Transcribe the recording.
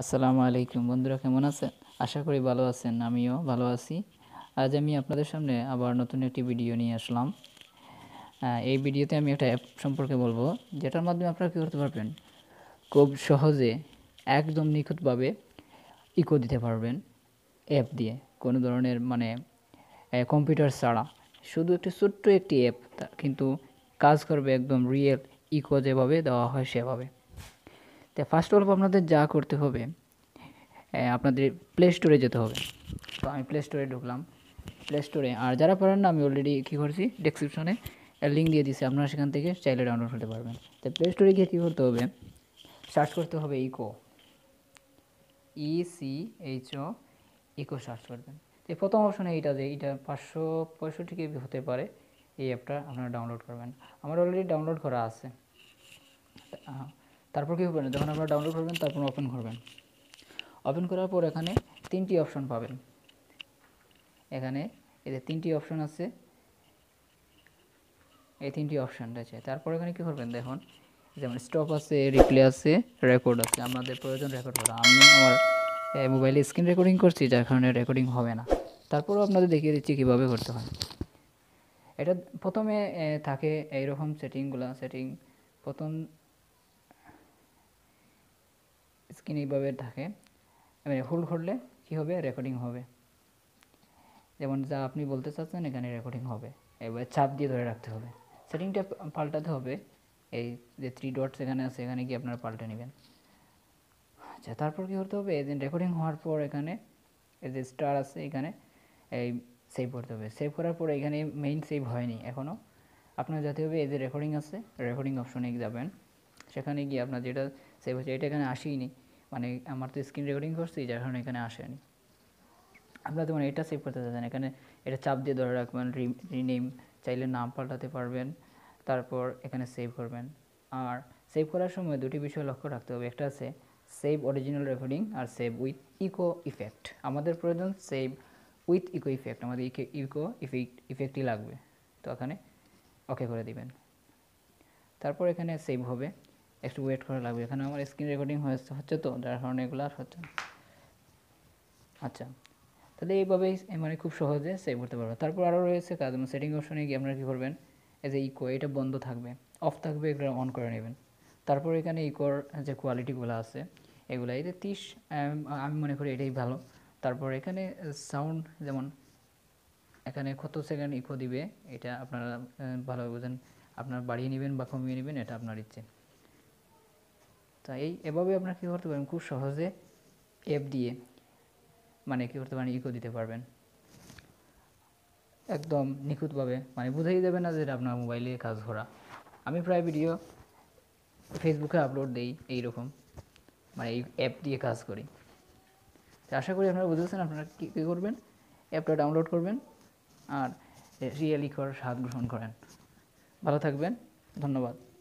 আসসালামু আলাইকুম বন্ধুরা কেমন আছেন আশা করি ভালো আছেন আমিও ভালো আছি আজ আমি আপনাদের সামনে আবার নতুন একটি ভিডিও নিয়ে আসলাম এই ভিডিওতে আমি একটা অ্যাপ সম্পর্কে বলবো যেটার মাধ্যমে আপনারা কী করতে পারবেন খুব সহজে একদম নিখুঁতভাবে ইকো দিতে পারবেন অ্যাপ দিয়ে কোনো ধরনের মানে কম্পিউটার ছাড়া শুধু একটি ছোট্ট একটি অ্যাপ কিন্তু কাজ করবে একদম রিয়েল ইকো যেভাবে দেওয়া হয় সেভাবে তো ফার্স্ট অফ আপনাদের যা করতে হবে আপনাদের প্লে স্টোরে যেতে হবে তো আমি প্লে স্টোরে ঢুকলাম প্লে স্টোরে আর যারা পারেন না আমি অলরেডি কী করছি ডেসক্রিপশনে লিঙ্ক দিয়ে দিছি আপনারা সেখান থেকে চাইলে ডাউনলোড করতে পারবেন তো প্লে স্টোরে গিয়ে কী করতে হবে সার্চ করতে হবে echo E C H O echo search করবেন তো প্রথম অপশনে এইটা যে এইটা পাঁচশো পঁয়ষট্টি কেবি হতে পারে এই অ্যাপটা আপনারা ডাউনলোড করবেন আমার অলরেডি ডাউনলোড করা আছে হ্যাঁ তারপর কী করবেন যখন আপনারা ডাউনলোড করবেন তারপর ওপেন করবেন ওপেন করার পর এখানে তিনটি অপশন পাবেন এখানে এতে তিনটি অপশন আছে এই তিনটি অপশন আছে তারপর এখানে কী করবেন দেখুন যেমন স্টপ আছে রিপ্লে আছে রেকর্ড আছে আমাদের প্রয়োজন রেকর্ড করা আমি আমার মোবাইলে স্ক্রিন রেকর্ডিং করছি যার কারণে রেকর্ডিং হবে না তারপরও আপনাদের দেখিয়ে দিচ্ছি কীভাবে করতে হয় এটা প্রথমে থাকে এইরকম সেটিংগুলো সেটিং প্রথম স্ক্রিন এইভাবে থাকে মানে হোল্ড করলে কী হবে রেকর্ডিং হবে যেমন যা আপনি বলতে চাচ্ছেন এখানে রেকর্ডিং হবে এবার চাপ দিয়ে ধরে রাখতে হবে সেটিংটা পাল্টাতে হবে এই যে থ্রি ডটস এখানে আছে এখানে গিয়ে আপনারা পাল্টে নেবেন আচ্ছা তারপর কী করতে হবে এদিন রেকর্ডিং হওয়ার পর এখানে এই যে স্টার আছে এখানে এই সেভ করতে হবে সেভ করার পর এখানে মেইন সেভ হয়নি এখনও আপনার যাতে হবে এই যে রেকর্ডিং আছে রেকর্ডিং অপশনে যাবেন সেখানে গিয়ে আপনার যেটা সেভ হচ্ছে এটা এখানে আসেইনি মানে আমার তো স্ক্রিন রেকর্ডিং করছি যার কারণে এখানে আসেনি আপনারা মানে এটা সেভ করতে চাচ্ছেন এখানে এটা চাপ দিয়ে ধরে রাখবেন রিনেম চাইলে নাম পাল্টাতে পারবেন তারপর এখানে সেভ করবেন আর সেভ করার সময় দুটি বিষয় লক্ষ্য রাখতে হবে একটা আছে সেভ অরিজিনাল রেকর্ডিং আর সেভ উইথ ইকো ইফেক্ট আমাদের প্রয়োজন সেভ উইথ ইকো ইফেক্ট আমাদের ইকো ইফেক্ট ইফেক্টই লাগবে তো এখানে ওকে করে দিবেন তারপর এখানে সেভ হবে একটু ওয়েট করা লাগবে এখানে আমার স্ক্রিন রেকর্ডিং হচ্ছে তো যার কারণে এগুলো আর হচ্ছে আচ্ছা তাহলে এইভাবেই মানে খুব সহজে সেভ করতে পারবো তারপর আরও রয়েছে কাজ সেটিং অপশনে মানে গিয়ে আপনারা কী করবেন এই যে ইকো এটা বন্ধ থাকবে অফ থাকবে এগুলো অন করে নেবেন তারপর এখানে ইকোর যে কোয়ালিটিগুলো আছে এগুলো যে তিরিশ আমি মনে করি এটাই ভালো তারপর এখানে সাউন্ড যেমন এখানে কত সেকেন্ড ইকো দিবে এটা আপনারা ভালোভাবে বোঝেন আপনার বাড়িয়ে নেবেন বা কমিয়ে নেবেন এটা আপনার ইচ্ছে তা এই এভাবে আপনারা কী করতে পারেন খুব সহজে অ্যাপ দিয়ে মানে কী করতে পারেন ইকো দিতে পারবেন একদম নিখুঁতভাবে মানে বুঝাই যাবে না যে আপনার মোবাইলে কাজ করা আমি প্রায় ভিডিও ফেসবুকে আপলোড দিই এইরকম মানে এই অ্যাপ দিয়ে কাজ করি তো আশা করি আপনারা বুঝেছেন আপনারা কী কী করবেন অ্যাপটা ডাউনলোড করবেন আর রিয়েলি করার স্বাদ গ্রহণ করেন ভালো থাকবেন ধন্যবাদ